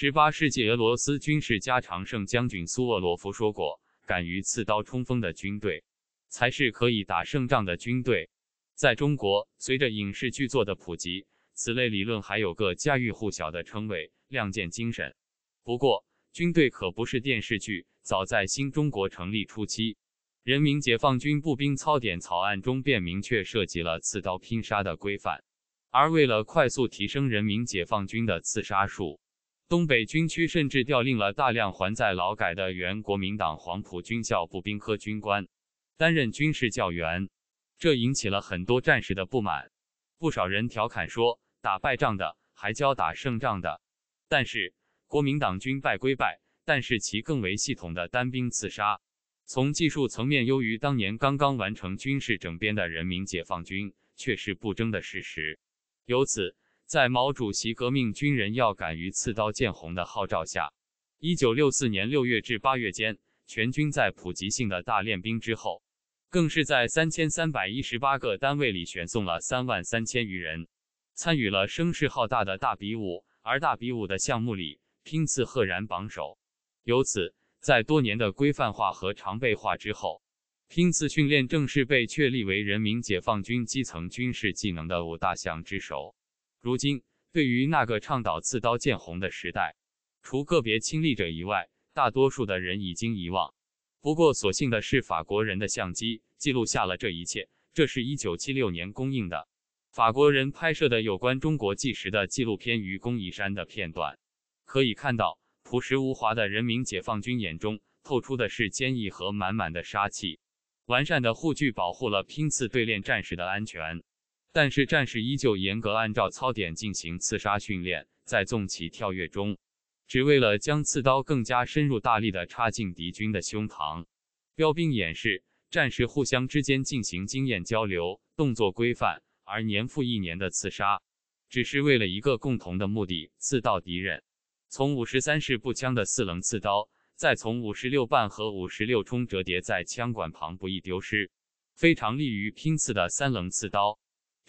十八世纪，俄罗斯军事家常胜将军苏沃罗夫说过：“敢于刺刀冲锋的军队，才是可以打胜仗的军队。”在中国，随着影视剧作的普及，此类理论还有个家喻户晓的称谓——亮剑精神。不过，军队可不是电视剧。早在新中国成立初期，《人民解放军步兵操典》草案中便明确涉及了刺刀拼杀的规范，而为了快速提升人民解放军的刺杀术。东北军区甚至调令了大量还在劳改的原国民党黄埔军校步兵科军官担任军事教员，这引起了很多战士的不满。不少人调侃说：“打败仗的还教打胜仗的。”但是国民党军败归败，但是其更为系统的单兵刺杀，从技术层面优于当年刚刚完成军事整编的人民解放军，却是不争的事实。由此。在毛主席“革命军人要敢于刺刀见红”的号召下，一九六四年六月至八月间，全军在普及性的大练兵之后，更是在三千三百一十八个单位里选送了三万三千余人，参与了声势浩大的大比武。而大比武的项目里，拼刺赫然榜首。由此，在多年的规范化和常备化之后，拼刺训练正式被确立为人民解放军基层军事技能的五大项之首。如今，对于那个倡导“刺刀见红”的时代，除个别亲历者以外，大多数的人已经遗忘。不过，所幸的是，法国人的相机记录下了这一切。这是一九七六年公映的法国人拍摄的有关中国计时的纪录片《愚公移山》的片段。可以看到，朴实无华的人民解放军眼中透出的是坚毅和满满的杀气。完善的护具保护了拼刺对练战士的安全。但是战士依旧严格按照操点进行刺杀训练，在纵起跳跃中，只为了将刺刀更加深入、大力的插进敌军的胸膛。标兵演示，战士互相之间进行经验交流，动作规范。而年复一年的刺杀，只是为了一个共同的目的：刺到敌人。从五十三式步枪的四棱刺刀，再从五十六半和五十六冲折叠在枪管旁，不易丢失，非常利于拼刺的三棱刺刀。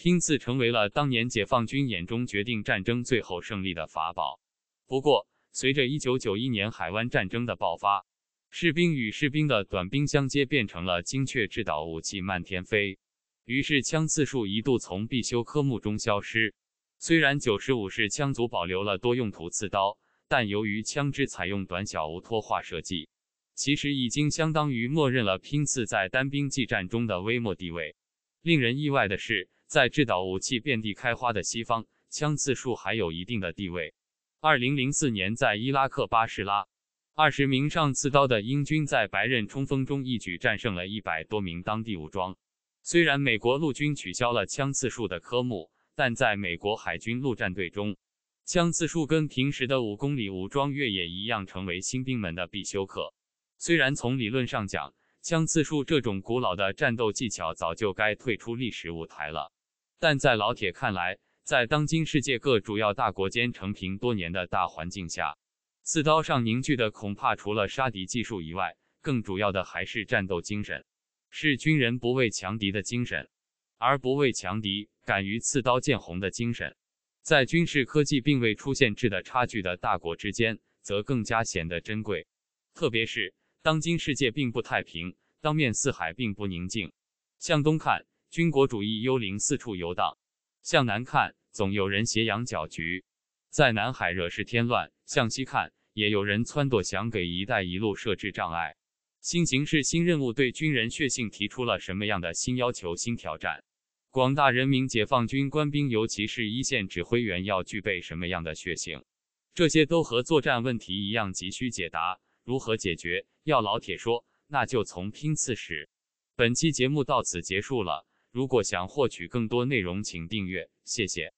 拼刺成为了当年解放军眼中决定战争最后胜利的法宝。不过，随着1991年海湾战争的爆发，士兵与士兵的短兵相接变成了精确制导武器漫天飞，于是枪刺术一度从必修科目中消失。虽然95式枪族保留了多用途刺刀，但由于枪支采用短小无托化设计，其实已经相当于默认了拼刺在单兵技战中的微末地位。令人意外的是。在制导武器遍地开花的西方，枪刺术还有一定的地位。二零零四年，在伊拉克巴士拉，二十名上刺刀的英军在白刃冲锋中一举战胜了一百多名当地武装。虽然美国陆军取消了枪刺术的科目，但在美国海军陆战队中，枪刺术跟平时的五公里武装越野一样，成为新兵们的必修课。虽然从理论上讲，枪刺术这种古老的战斗技巧早就该退出历史舞台了。但在老铁看来，在当今世界各主要大国间成平多年的大环境下，刺刀上凝聚的恐怕除了杀敌技术以外，更主要的还是战斗精神，是军人不畏强敌的精神，而不畏强敌、敢于刺刀见红的精神，在军事科技并未出现质的差距的大国之间，则更加显得珍贵。特别是当今世界并不太平，当面四海并不宁静，向东看。军国主义幽灵四处游荡，向南看总有人挟洋搅局，在南海惹事添乱；向西看也有人撺掇，想给“一带一路”设置障碍。新形势、新任务对军人血性提出了什么样的新要求、新挑战？广大人民解放军官兵，尤其是一线指挥员，要具备什么样的血性？这些都和作战问题一样，急需解答。如何解决？要老铁说，那就从拼刺史。本期节目到此结束了。如果想获取更多内容，请订阅，谢谢。